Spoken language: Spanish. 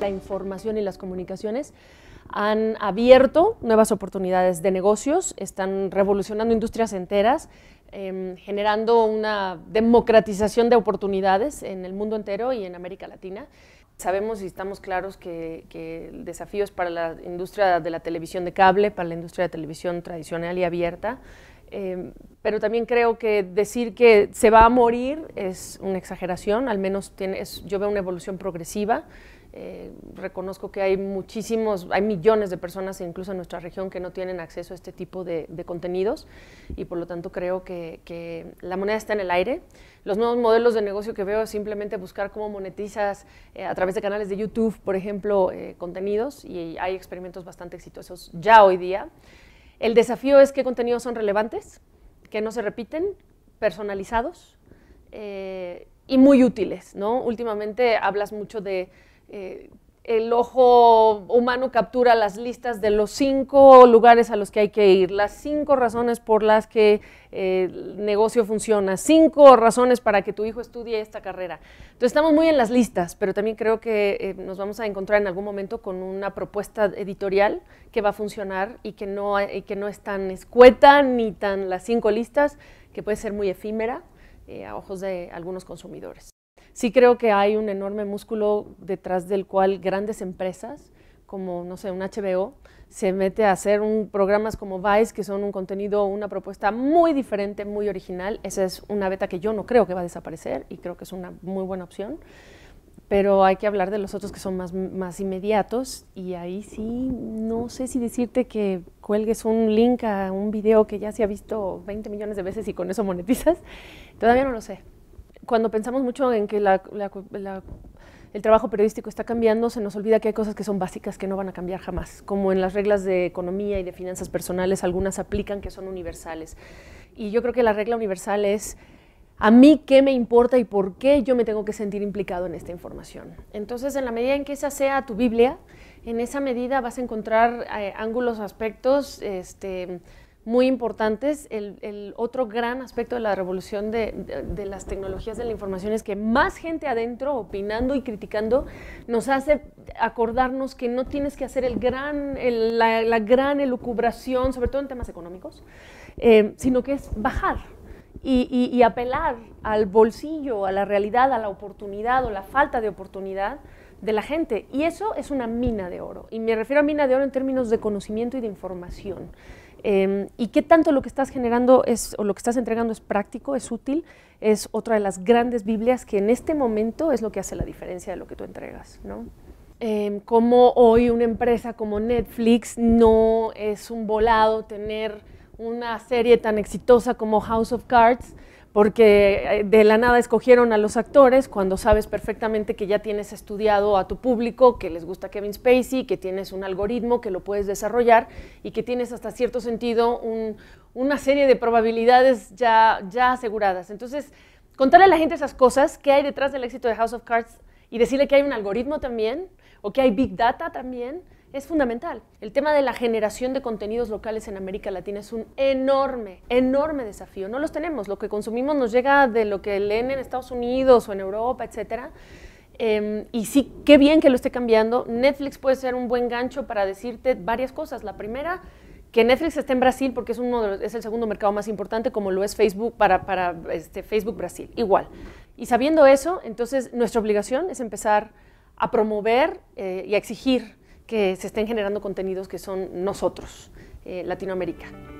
la información y las comunicaciones han abierto nuevas oportunidades de negocios, están revolucionando industrias enteras, em, generando una democratización de oportunidades en el mundo entero y en América Latina. Sabemos y estamos claros que, el desafío es para la industria de la televisión de cable, para la industria de televisión tradicional y abierta, em, pero también creo que decir que se va a morir es una exageración, al menos yo veo una evolución progresiva. Eh, reconozco que hay muchísimos, hay millones de personas, incluso en nuestra región, que no tienen acceso a este tipo de, contenidos y por lo tanto creo que, la moneda está en el aire. Los nuevos modelos de negocio que veo es simplemente buscar cómo monetizas eh, a través de canales de YouTube, por ejemplo, eh, contenidos y hay experimentos bastante exitosos ya hoy día. El desafío es qué contenidos son relevantes, que no se repiten, personalizados y muy útiles, ¿no? Últimamente hablas mucho de eh, el ojo humano captura las listas de los cinco lugares a los que hay que ir, las cinco razones por las que eh, el negocio funciona, cinco razones para que tu hijo estudie esta carrera. Entonces estamos muy en las listas, pero también creo que eh, nos vamos a encontrar en algún momento con una propuesta editorial que va a funcionar y que no, es tan escueta ni tan las cinco listas, que puede ser muy efímera a ojos de algunos consumidores. Sí creo que hay un enorme músculo detrás del cual grandes empresas, como, no sé, un HBO, se mete a hacer un, programas como Vice, que son un contenido, una propuesta muy diferente, muy original. Esa es una beta que yo no creo que va a desaparecer y creo que es una muy buena opción. Pero hay que hablar de los otros que son más, más inmediatos y ahí sí, no sé si decirte que cuelgues un link a un video que ya se ha visto 20 millones de veces y con eso monetizas. Todavía no lo sé cuando pensamos mucho en que el trabajo periodístico está cambiando, se nos olvida que hay cosas que son básicas que no van a cambiar jamás, como en las reglas de economía y de finanzas personales, algunas aplican que son universales. Y yo creo que la regla universal es a mí qué me importa y por qué yo me tengo que sentir implicado en esta información. Entonces, en la medida en que esa sea tu Biblia, en esa medida vas a encontrar eh, ángulos, aspectos, este, muy importantes. El, otro gran aspecto de la revolución de, las tecnologías de la información es que más gente adentro opinando y criticando nos hace acordarnos que no tienes que hacer el gran, la, gran elucubración, sobre todo en temas económicos, eh, sino que es bajar, y, y, apelar al bolsillo, a la realidad, a la oportunidad o la falta de oportunidad de la gente. Y eso es una mina de oro. Y me refiero a mina de oro en términos de conocimiento y de información. Em, ¿Y qué tanto lo que estás generando o lo que estás entregando es práctico, es útil? Es otra de las grandes Biblias que en este momento es lo que hace la diferencia de lo que tú entregas, ¿no? Em, como hoy una empresa como Netflix no es un volado tener una serie tan exitosa como House of Cards, porque eh, de la nada escogieron a los actores cuando sabes perfectamente que ya tienes estudiado a tu público, que les gusta Kevin Spacey, que tienes un algoritmo que lo puedes desarrollar y que tienes hasta cierto sentido una serie de probabilidades ya, ya aseguradas. Entonces, contarle a la gente esas cosas, qué hay detrás del éxito de House of Cards y decirle que hay un algoritmo también o que hay big data también es fundamental. El tema de la generación de contenidos locales en América Latina es un enorme, enorme desafío. No los tenemos. Lo que consumimos nos llega de lo que leen en Estados Unidos o en Europa, etcétera. Em, y sí, qué bien que lo esté cambiando. Netflix puede ser un buen gancho para decirte varias cosas. La primera, que Netflix esté en Brasil porque es, es el segundo mercado más importante, como lo es Facebook para, este, Facebook Brasil. Igual. Y sabiendo eso, entonces nuestra obligación es empezar a promover eh, y a exigir que se estén generando contenidos que son nosotros, eh, Latinoamérica.